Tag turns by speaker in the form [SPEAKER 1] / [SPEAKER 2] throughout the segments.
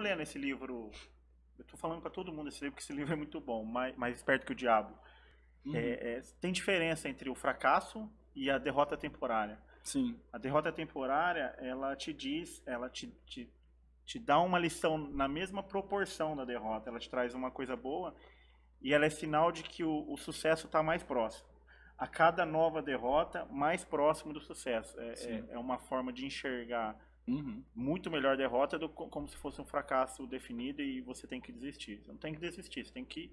[SPEAKER 1] lendo esse livro. Eu tô falando para todo mundo esse livro, porque esse livro é muito bom, mais, mais esperto que o diabo. Uhum. É, é, tem diferença entre o fracasso e a derrota temporária. Sim. A derrota temporária, ela te diz, ela te, te, te dá uma lição na mesma proporção da derrota. Ela te traz uma coisa boa e ela é sinal de que o, o sucesso está mais próximo. A cada nova derrota, mais próximo do sucesso. É, é, é uma forma de enxergar Uhum. Muito melhor derrota do como se fosse um fracasso definido e você tem que desistir. Você não tem que desistir, você tem que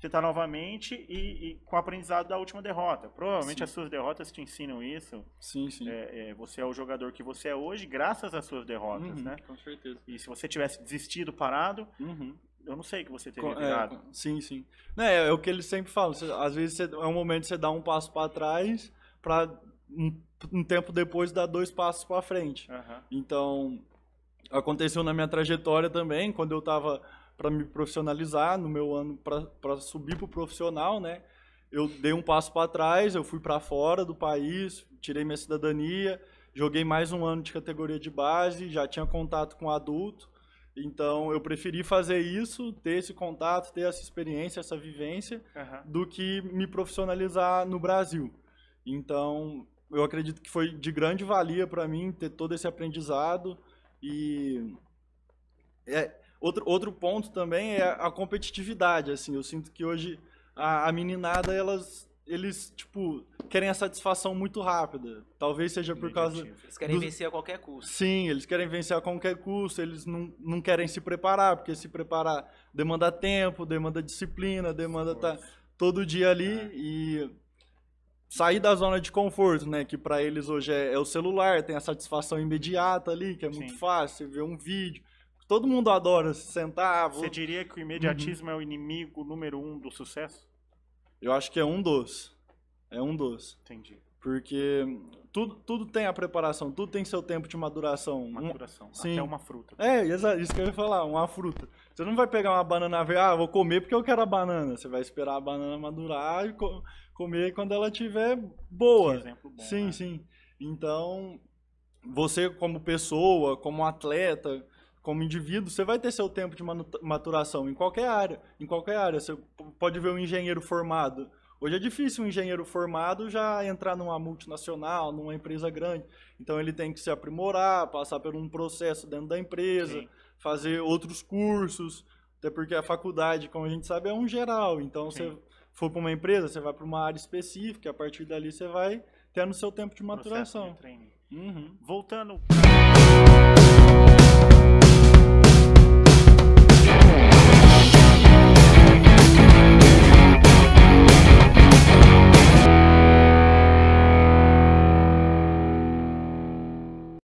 [SPEAKER 1] tentar novamente e, e com o aprendizado da última derrota. Provavelmente sim. as suas derrotas te ensinam isso. Sim, sim. É, é, você é o jogador que você é hoje graças às suas derrotas, uhum, né? Com certeza. E se você tivesse desistido, parado, uhum. eu não sei que você teria é, virado. É, sim, sim.
[SPEAKER 2] É, é o que eles sempre falam. Você, às vezes você, é um momento que você dá um passo para trás para um, um tempo depois dar dois passos para frente. Uhum. Então, aconteceu na minha trajetória também, quando eu estava para me profissionalizar, no meu ano para subir para o profissional, né? Eu dei um passo para trás, eu fui para fora do país, tirei minha cidadania, joguei mais um ano de categoria de base, já tinha contato com adulto. Então eu preferi fazer isso, ter esse contato, ter essa experiência, essa vivência, uhum. do que me profissionalizar no Brasil. Então eu acredito que foi de grande valia para mim ter todo esse aprendizado e é, outro outro ponto também é a competitividade assim eu sinto que hoje a, a meninada elas eles, tipo, querem a satisfação muito rápida. Talvez seja por causa. Eles querem dos... vencer a qualquer custo. Sim, eles querem vencer a qualquer custo, eles não, não querem se preparar, porque se preparar demanda tempo, demanda disciplina, demanda estar tá todo dia ali. É. E sair da zona de conforto, né? Que para eles hoje é, é, o celular, tem a satisfação imediata ali, que é muito fácil, você vê um vídeo. Todo mundo
[SPEAKER 1] adora se sentar. Vou... Você diria que o imediatismo uhum. é o inimigo número um do sucesso?
[SPEAKER 2] Eu acho que é um dos. É um dos. Entendi. Porque tudo, tudo tem a preparação, tudo tem seu tempo de maduração. Maturação, um, sim. até uma fruta. É, isso que eu ia falar, uma fruta. Você não vai pegar uma banana e ah, vou comer porque eu quero a banana. Você vai esperar a banana madurar e co comer quando ela tiver boa. Que exemplo bom, sim, né? sim. Então, você como pessoa, como atleta, como indivíduo, você vai ter seu tempo de maturação em qualquer área. Em qualquer área. Você pode ver um engenheiro formado Hoje é difícil um engenheiro formado já entrar numa multinacional, numa empresa grande. Então ele tem que se aprimorar, passar por um processo dentro da empresa, Sim. fazer outros cursos, até porque a faculdade, como a gente sabe, é um geral. Então Sim. você for para uma empresa, você vai para uma área específica, e a partir dali você vai tendo seu tempo de maturação. Uhum. Voltando.